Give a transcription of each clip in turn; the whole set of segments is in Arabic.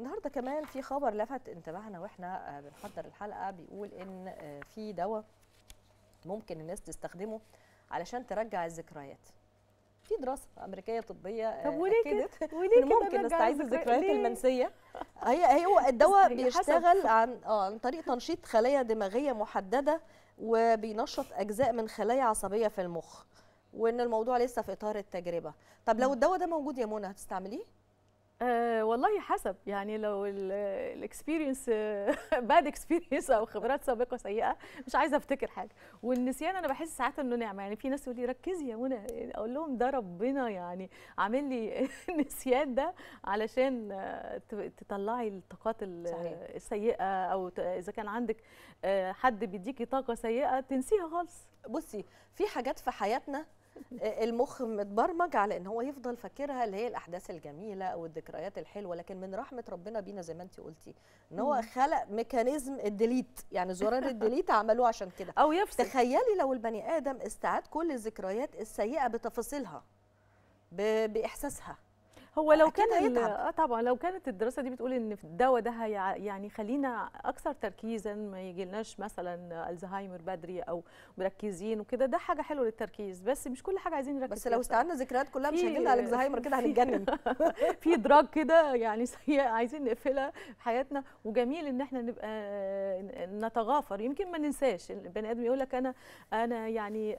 النهارده كمان في خبر لفت انتباهنا واحنا آه، بنحضر الحلقه بيقول ان آه، في دواء ممكن الناس تستخدمه علشان ترجع الذكريات في دراسه امريكيه طبيه آه، طب وليه اكدت وليه ممكن نستعيد الذكريات المنسيه هي هو الدواء بيشتغل عن اه عن طريق تنشيط خلايا دماغيه محدده وبينشط اجزاء من خلايا عصبيه في المخ وان الموضوع لسه في اطار التجربه طب لو الدواء ده موجود يا منى هتستعمليه آه، والله حسب يعني لو الاكسبيرينس باد اكسبيرينس او خبرات سابقه سيئه مش عايزه افتكر حاجه والنسيان انا بحس ساعات انه نعمه يعني في ناس تقول لي ركزي يا منى يعني اقول لهم ده ربنا يعني عامل لي النسيان ده علشان آه، تطلعي الطاقات السيئه او اذا كان عندك آه، حد بيديكي طاقه سيئه تنسيها خالص بصي في حاجات في حياتنا المخ متبرمج على ان هو يفضل فاكرها اللي هي الاحداث الجميله او الذكريات الحلوه لكن من رحمه ربنا بينا زي ما انت قلتي ان هو خلق ميكانيزم الديليت يعني زرار الديليت عملوه عشان كده او يفصل تخيلي لو البني ادم استعاد كل الذكريات السيئه بتفاصيلها باحساسها هو آه، لو كان اه طبعا لو كانت الدراسه دي بتقول ان الدواء ده يعني خلينا اكثر تركيزا ما يجيلناش مثلا الزهايمر بدري او مركزين وكده ده حاجه حلوه للتركيز بس مش كل حاجه عايزين نركز بس لو استعنا ذكريات كلها مش هيجيلنا الزهايمر كده هنتجنن في دراج كده يعني سيئه عايزين نقفلها في حياتنا وجميل ان احنا نبقى نتغافر يمكن ما ننساش البني ادم يقول لك انا انا يعني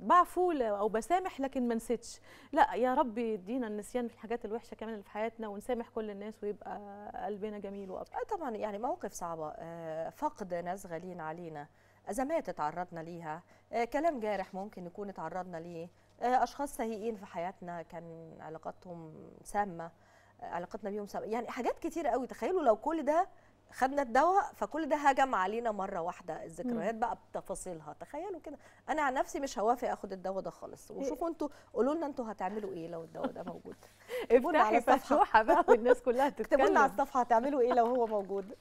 بعفو او بسامح لكن ما نسيتش لا يا رب يدينا النسيان في الحاجات الحاجات الوحشه كمان اللي في حياتنا ونسامح كل الناس ويبقى قلبنا جميل آه طبعا يعني مواقف صعبه آه، فقد ناس غاليين علينا ازمات اتعرضنا ليها آه، كلام جارح ممكن نكون اتعرضنا ليه آه، اشخاص سيئين في حياتنا كان علاقاتهم سامه علاقتنا بيهم سامه يعني حاجات كتير قوي تخيلوا لو كل ده خدنا الدواء فكل ده هجم علينا مره واحده الذكريات بقى بتفاصيلها تخيلوا كده انا عن نفسي مش هوافق اخد الدواء ده خالص وشوفوا انتوا قولوا لنا انتوا هتعملوا ايه لو الدواء ده موجود افتحي على الصفحه بقى والناس كلها تتكلم اكتبوا لنا على الصفحه هتعملوا ايه لو هو موجود